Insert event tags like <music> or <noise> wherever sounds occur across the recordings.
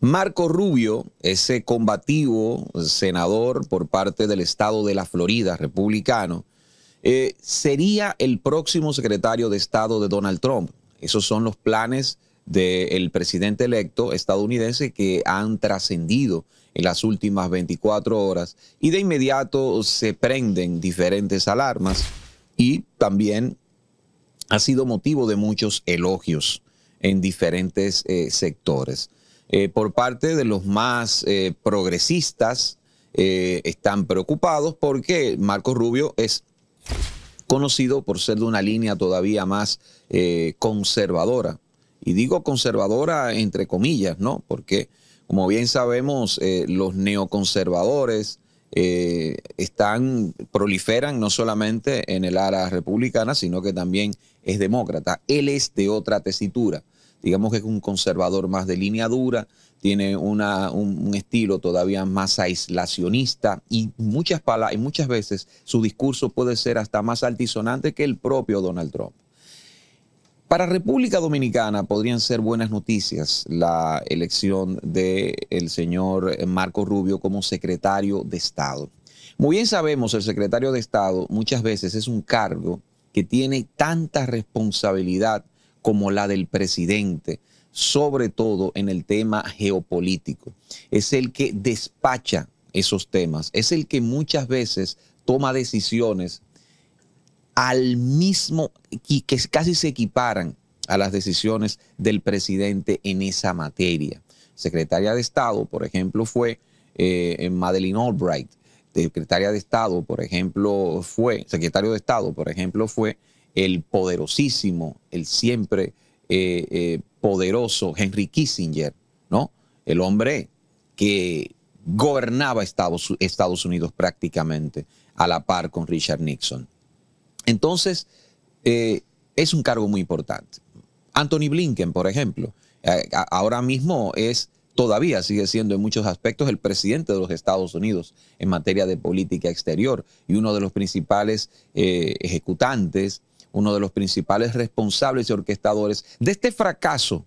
Marco Rubio, ese combativo senador por parte del estado de la Florida, republicano, eh, sería el próximo secretario de Estado de Donald Trump. Esos son los planes del presidente electo estadounidense que han trascendido en las últimas 24 horas y de inmediato se prenden diferentes alarmas y también ha sido motivo de muchos elogios en diferentes eh, sectores. Eh, por parte de los más eh, progresistas eh, están preocupados porque Marco Rubio es conocido por ser de una línea todavía más conservadora. Y digo conservadora entre comillas, ¿no? Porque como bien sabemos, los neoconservadores están, proliferan no solamente en el área republicana, sino que también es demócrata. Él es de otra tesitura digamos que es un conservador más de línea dura, tiene un, estilo todavía más aislacionista y muchas, y muchas veces su discurso puede ser hasta más altisonante que el propio Donald Trump. Para República Dominicana podrían ser buenas noticias la elección del el señor Marco Rubio como secretario de Estado. Muy bien sabemos, el secretario de Estado muchas veces es un cargo que tiene tanta responsabilidad como la del presidente, sobre todo en el tema geopolítico. Es el que despacha esos temas, es el que muchas veces toma decisiones al mismo, que casi se equiparan a las decisiones del presidente en esa materia. Secretaria de Estado, por ejemplo, fue eh, Madeline Madeleine Albright. Secretaria de Estado, por ejemplo, fue, secretario de Estado, por ejemplo, fue el poderosísimo, el siempre eh, eh, poderoso Henry Kissinger, ¿no? El hombre que gobernaba Estados, Unidos prácticamente a la par con Richard Nixon. Entonces, eh, es un cargo muy importante. Anthony Blinken, por ejemplo, ahora mismo es todavía sigue siendo en muchos aspectos el presidente de los Estados Unidos en materia de política exterior y uno de los principales ejecutantes uno de los principales responsables y orquestadores de este fracaso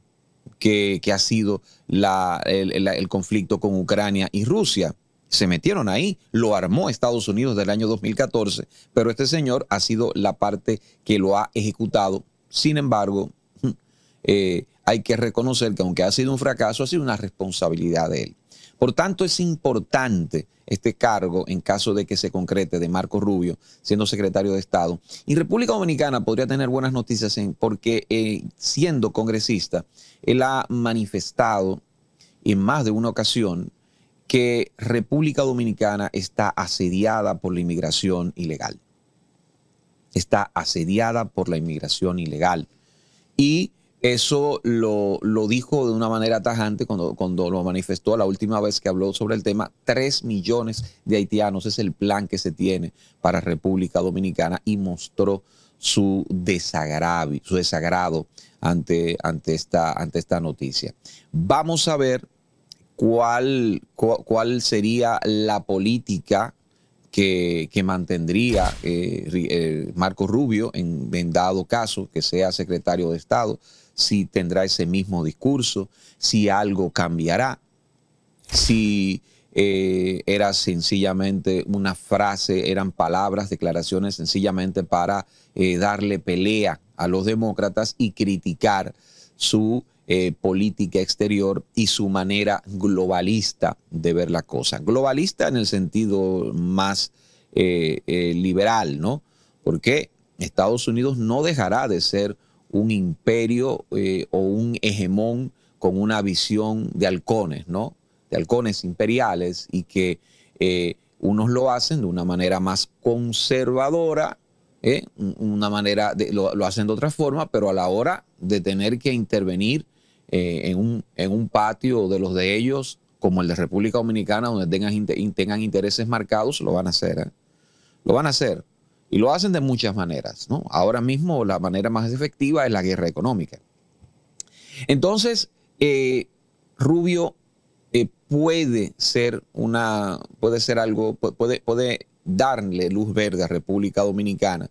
que, ha sido el, conflicto con Ucrania y Rusia se metieron ahí, lo armó Estados Unidos del año 2014, pero este señor ha sido la parte que lo ha ejecutado. Sin embargo, <laughs> eh, hay que reconocer que aunque ha sido un fracaso, ha sido una responsabilidad de él. Por tanto, es importante este cargo en caso de que se concrete de Marco Rubio siendo secretario de Estado. Y República Dominicana podría tener buenas noticias porque eh, siendo congresista, él ha manifestado en más de una ocasión que República Dominicana está asediada por la inmigración ilegal. Está asediada por la inmigración ilegal. Y eso lo, dijo de una manera tajante cuando, cuando lo manifestó la última vez que habló sobre el tema. Tres millones de haitianos es el plan que se tiene para República Dominicana y mostró su su desagrado ante, ante, esta, ante esta noticia. Vamos a ver cuál, cuál sería la política que, mantendría eh, eh, Marco Rubio en, dado caso que sea secretario de Estado, si tendrá ese mismo discurso, si algo cambiará, si eh, era sencillamente una frase, eran palabras, declaraciones sencillamente para darle pelea a los demócratas y criticar su eh, política exterior y su manera globalista de ver la cosa. Globalista en el sentido más eh, eh, liberal, ¿no? Porque Estados Unidos no dejará de ser un imperio o un hegemón con una visión de halcones, ¿no? De halcones imperiales y que unos lo hacen de una manera más conservadora, una manera de, lo, hacen de otra forma, pero a la hora de tener que intervenir eh, en, un, patio de los de ellos, como el de República Dominicana, donde tengan, tengan intereses marcados, lo van a hacer. ¿eh? Lo van a hacer. Y lo hacen de muchas maneras. Ahora mismo la manera más efectiva es la guerra económica. Entonces, eh, Rubio puede ser una, puede ser algo, puede darle luz verde a República Dominicana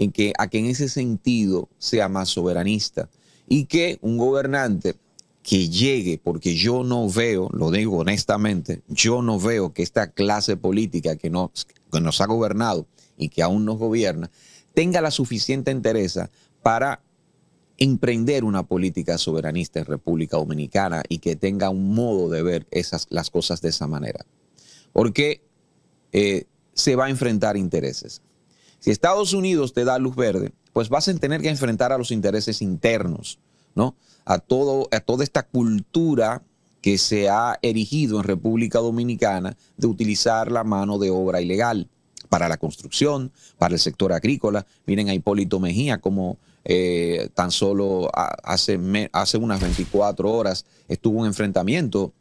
en que, a que en ese sentido sea más soberanista y que un gobernante que llegue, porque yo no veo, lo digo honestamente, yo no veo que esta clase política que nos, nos ha gobernado y que aún nos gobierna, tenga la suficiente interés para emprender una política soberanista en República Dominicana y que tenga un modo de ver esas, las cosas de esa manera. Porque eh, se va a enfrentar intereses. Si Estados Unidos te da luz verde, pues vas a tener que enfrentar a los intereses internos, ¿no? A, todo, a toda esta cultura que se ha erigido en República Dominicana de utilizar la mano de obra ilegal para la construcción, para el sector agrícola. Miren a Hipólito Mejía como eh, tan solo hace, hace unas 24 horas estuvo un enfrentamiento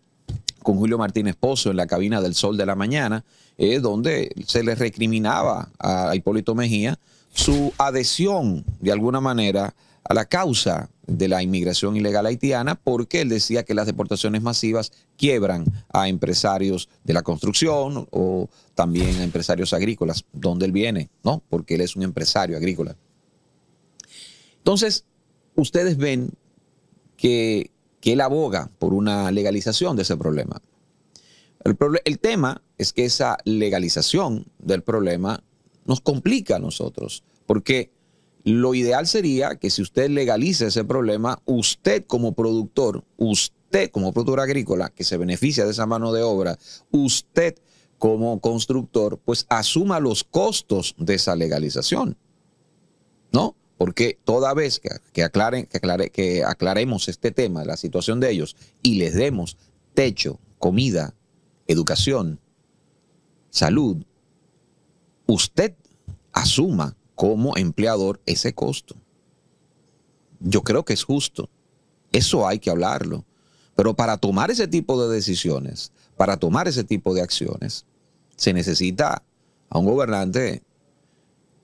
con Julio Martínez Pozo en la cabina del Sol de la Mañana, eh, donde se le recriminaba a Hipólito Mejía su adhesión, de alguna manera, a la causa de la inmigración ilegal haitiana porque él decía que las deportaciones masivas quiebran a empresarios de la construcción o también a empresarios agrícolas, donde él viene, ¿no? Porque él es un empresario agrícola. Entonces, ustedes ven que que él aboga por una legalización de ese problema. El, el, tema es que esa legalización del problema nos complica a nosotros, porque lo ideal sería que si usted legaliza ese problema, usted como productor, usted como productor agrícola que se beneficia de esa mano de obra, usted como constructor, pues asuma los costos de esa legalización. ¿No? porque toda vez que, aclaren, que aclaremos este tema, la situación de ellos, y les demos techo, comida, educación, salud, usted asuma como empleador ese costo. Yo creo que es justo. Eso hay que hablarlo. Pero para tomar ese tipo de decisiones, para tomar ese tipo de acciones, se necesita a un gobernante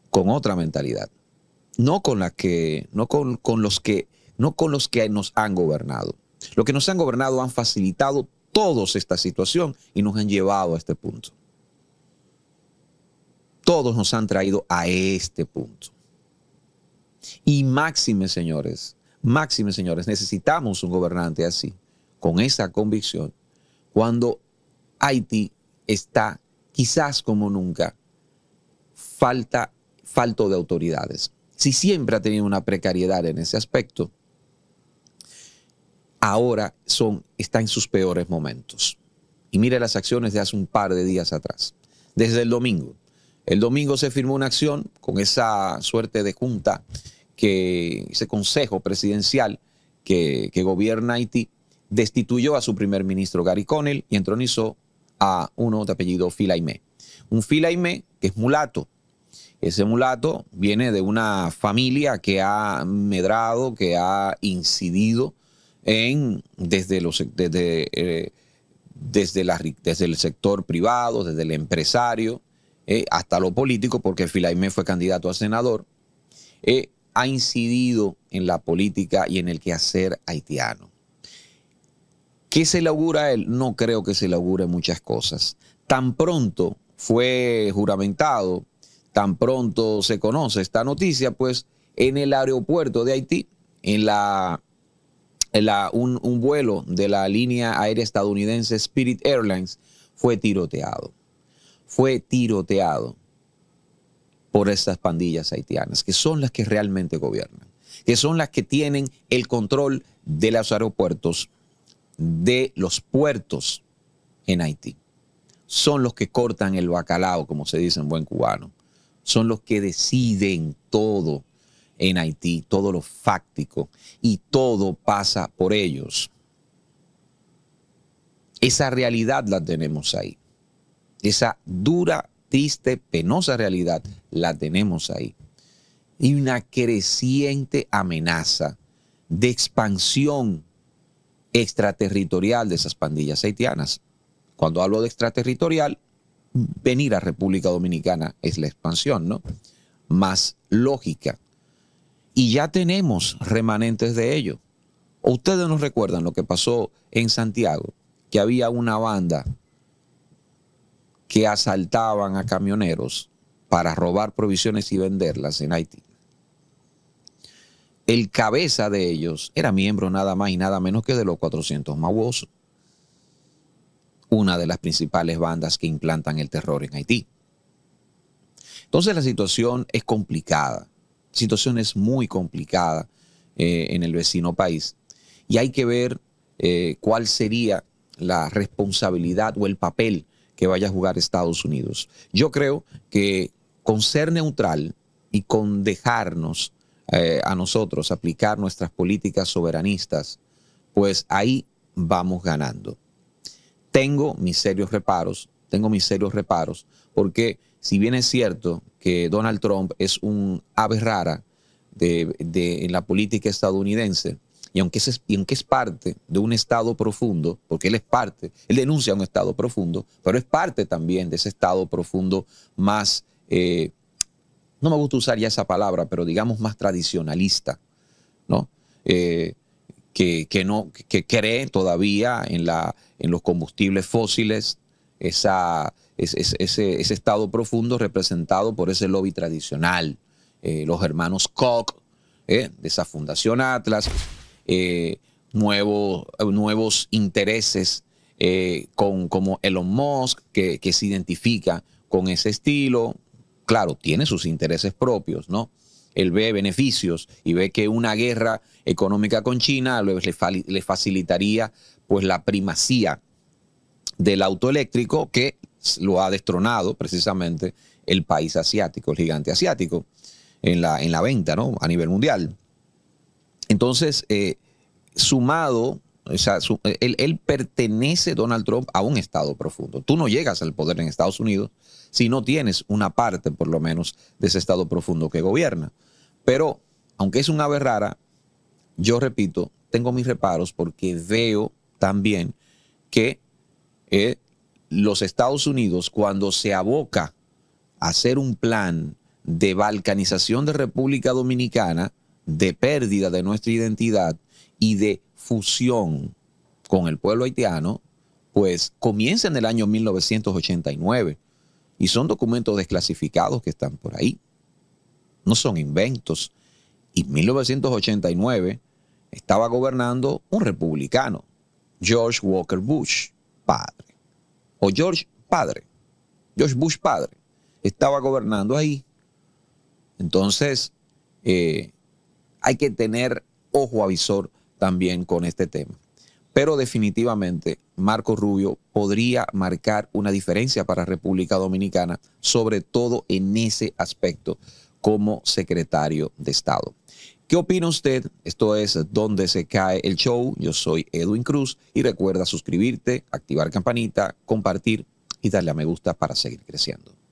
con otra mentalidad no con que, no con, los que, no con los que nos han gobernado. Los que nos han gobernado han facilitado todos esta situación y nos han llevado a este punto. Todos nos han traído a este punto. Y máxime, señores, máxime, señores, necesitamos un gobernante así, con esa convicción, cuando Haití está quizás como nunca falta falto de autoridades si siempre ha tenido una precariedad en ese aspecto, ahora son, está en sus peores momentos. Y mire las acciones de hace un par de días atrás, desde el domingo. El domingo se firmó una acción con esa suerte de junta, que ese consejo presidencial que, gobierna Haití, destituyó a su primer ministro Gary Connell y entronizó a uno de apellido Filaime. Un Filaime que es mulato, ese mulato viene de una familia que ha medrado, que ha incidido en, desde, los, desde, eh, desde, el sector privado, desde el empresario, eh, hasta lo político, porque Filaimé fue candidato a senador, eh, ha incidido en la política y en el quehacer haitiano. ¿Qué se le augura a él? No creo que se le augure muchas cosas. Tan pronto fue juramentado tan pronto se conoce esta noticia, pues en el aeropuerto de Haití, en la, un, un, vuelo de la línea aérea estadounidense Spirit Airlines fue tiroteado. Fue tiroteado por estas pandillas haitianas, que son las que realmente gobiernan, que son las que tienen el control de los aeropuertos, de los puertos en Haití. Son los que cortan el bacalao, como se dice en buen cubano son los que deciden todo en Haití, todo lo fáctico, y todo pasa por ellos. Esa realidad la tenemos ahí. Esa dura, triste, penosa realidad la tenemos ahí. Y una creciente amenaza de expansión extraterritorial de esas pandillas haitianas. Cuando hablo de extraterritorial, venir a República Dominicana es la expansión, ¿no? Más lógica. Y ya tenemos remanentes de ello. ustedes nos recuerdan lo que pasó en Santiago, que había una banda que asaltaban a camioneros para robar provisiones y venderlas en Haití. El cabeza de ellos era miembro nada más y nada menos que de los 400 mahuosos una de las principales bandas que implantan el terror en Haití. Entonces la situación es complicada, situación es muy complicada eh, en el vecino país y hay que ver eh, cuál sería la responsabilidad o el papel que vaya a jugar Estados Unidos. Yo creo que con ser neutral y con dejarnos eh, a nosotros aplicar nuestras políticas soberanistas, pues ahí vamos ganando tengo mis serios reparos, tengo mis serios reparos, porque si bien es cierto que Donald Trump es un ave rara de, en la política estadounidense, y aunque, es, parte de un Estado profundo, porque él es parte, él denuncia un Estado profundo, pero es parte también de ese Estado profundo más, eh, no me gusta usar ya esa palabra, pero digamos más tradicionalista, ¿no? Eh, que, no, que cree todavía en, la, en los combustibles fósiles, esa, ese, estado profundo representado por ese lobby tradicional, eh, los hermanos Koch, eh, de esa fundación Atlas, eh, nuevos, nuevos intereses con, como Elon Musk, que, que se identifica con ese estilo, claro, tiene sus intereses propios, ¿no? él ve beneficios y ve que una guerra económica con China le, facilitaría pues la primacía del auto eléctrico que lo ha destronado precisamente el país asiático, el gigante asiático, en la, en la venta, ¿no? A nivel mundial. Entonces, eh, sumado, o sea, él, él pertenece, Donald Trump, a un Estado profundo. Tú no llegas al poder en Estados Unidos si no tienes una parte, por lo menos, de ese Estado profundo que gobierna. Pero, aunque es un ave rara, yo repito, tengo mis reparos porque veo también que eh, los Estados Unidos, cuando se aboca a hacer un plan de balcanización de República Dominicana, de pérdida de nuestra identidad y de fusión con el pueblo haitiano, pues comienza en el año 1989. Y son documentos desclasificados que están por ahí. No son inventos. Y en 1989 estaba gobernando un republicano, George Walker Bush, padre. O George, padre. George Bush, padre. Estaba gobernando ahí. Entonces, eh, hay que tener ojo avisor también con este tema pero definitivamente Marco Rubio podría marcar una diferencia para República Dominicana, sobre todo en ese aspecto como secretario de Estado. ¿Qué opina usted? Esto es Donde se cae el show. Yo soy Edwin Cruz y recuerda suscribirte, activar campanita, compartir y darle a me gusta para seguir creciendo.